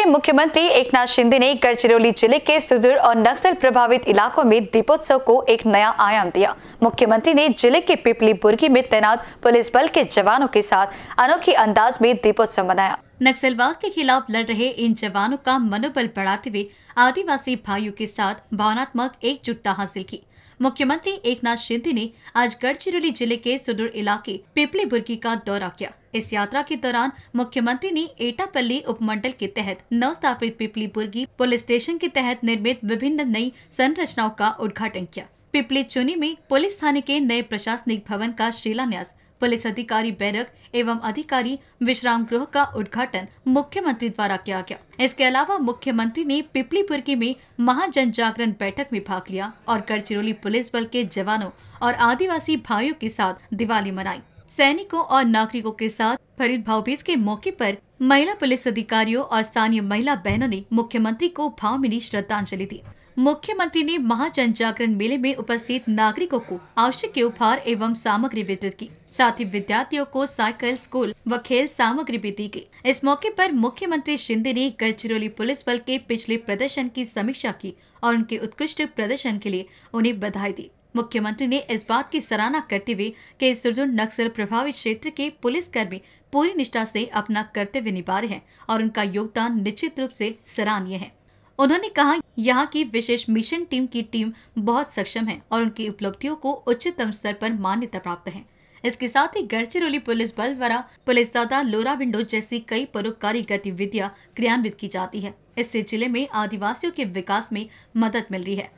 के मुख्यमंत्री एकनाथ शिंदे ने गढ़चिरौली जिले के सुदूर और नक्सल प्रभावित इलाकों में दीपोत्सव को एक नया आयाम दिया मुख्यमंत्री ने जिले के पिपली बुर्गी में तैनात पुलिस बल के जवानों के साथ अनोखे अंदाज में दीपोत्सव मनाया नक्सलवाद के खिलाफ लड़ रहे इन जवानों का मनोबल बढ़ाते हुए आदिवासी भाइयों के साथ भावनात्मक एकजुटता हासिल की मुख्यमंत्री एकनाथ शिंदे ने आज गढ़चिरौली जिले के सुदूर इलाके पिपली बुर्गी का दौरा किया इस यात्रा के दौरान मुख्यमंत्री ने एटापल्ली उपमंडल के तहत नवस्थापित पिपली बुर्गी पुलिस स्टेशन के तहत निर्मित विभिन्न नई संरचनाओं का उद्घाटन किया पिपली चुनी में पुलिस थाने के नए प्रशासनिक भवन का शिलान्यास पुलिस अधिकारी बैरक एवं अधिकारी विश्राम गृह का उद्घाटन मुख्यमंत्री द्वारा किया गया इसके अलावा मुख्यमंत्री ने पिपलीपुरकी में महाजन जागरण बैठक में भाग लिया और गढ़चिरौली पुलिस बल के जवानों और आदिवासी भाइयों के साथ दिवाली मनाई सैनिकों और नागरिकों के साथ फरीद भावबीज के मौके पर महिला पुलिस अधिकारियों और स्थानीय महिला बहनों ने मुख्यमंत्री को भावमिनी श्रद्धांजलि दी मुख्यमंत्री ने महाजन जागरण मेले में उपस्थित नागरिकों को आवश्यक उपहार एवं सामग्री वितरित की साथ ही विद्यार्थियों को साइकिल स्कूल व खेल सामग्री भी दी गई इस मौके पर मुख्यमंत्री शिंदे ने गढ़चिरौली पुलिस बल के पिछले प्रदर्शन की समीक्षा की और उनके उत्कृष्ट प्रदर्शन के लिए उन्हें बधाई दी मुख्यमंत्री ने इस बात की सराहना करते हुए के इस नक्सल प्रभावित क्षेत्र के पुलिस कर्मी पूरी निष्ठा से अपना कर्तव्य निभा रहे हैं और उनका योगदान निश्चित रूप से सराहनीय है उन्होंने कहा यहाँ की विशेष मिशन टीम की टीम बहुत सक्षम है और उनकी उपलब्धियों को उच्चतम स्तर पर मान्यता प्राप्त है इसके साथ ही गढ़चिरौली पुलिस बल द्वारा पुलिस दादा लोरा विंडो जैसी कई परोपकारी गतिविधियां क्रियान्वित की जाती है इससे जिले में आदिवासियों के विकास में मदद मिल रही है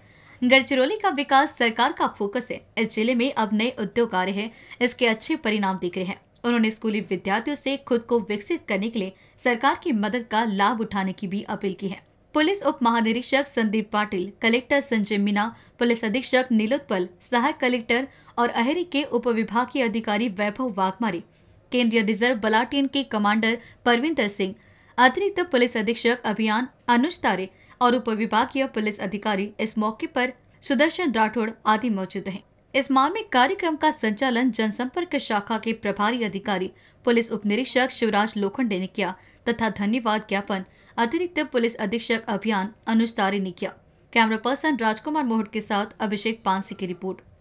गढ़चिरौली का विकास सरकार का फोकस है इस जिले में अब नए उद्योग आ रहे हैं इसके अच्छे परिणाम दिख रहे हैं उन्होंने स्कूली विद्यार्थियों से खुद को विकसित करने के लिए सरकार की मदद का लाभ उठाने की भी अपील की है पुलिस उप महानिरीक्षक संदीप पाटिल कलेक्टर संजय मीना पुलिस अधीक्षक नीलोत्पल सहायक कलेक्टर और अहेरी के उप विभागीय अधिकारी वैभव वाघमारी केंद्रीय रिजर्व बलाटियन के कमांडर परविंदर सिंह अतिरिक्त पुलिस अधीक्षक अभियान अनुज तारे और उप विभागीय पुलिस अधिकारी इस मौके पर सुदर्शन राठौड़ आदि मौजूद रहे इस मार्मिक कार्यक्रम का संचालन जनसंपर्क शाखा के प्रभारी अधिकारी पुलिस उप निरीक्षक शिवराज लोखंडे ने किया तथा धन्यवाद ज्ञापन अतिरिक्त पुलिस अधीक्षक अभियान अनुज तारे ने किया कैमरा पर्सन राजकुमार मोहट के साथ अभिषेक पांसी की रिपोर्ट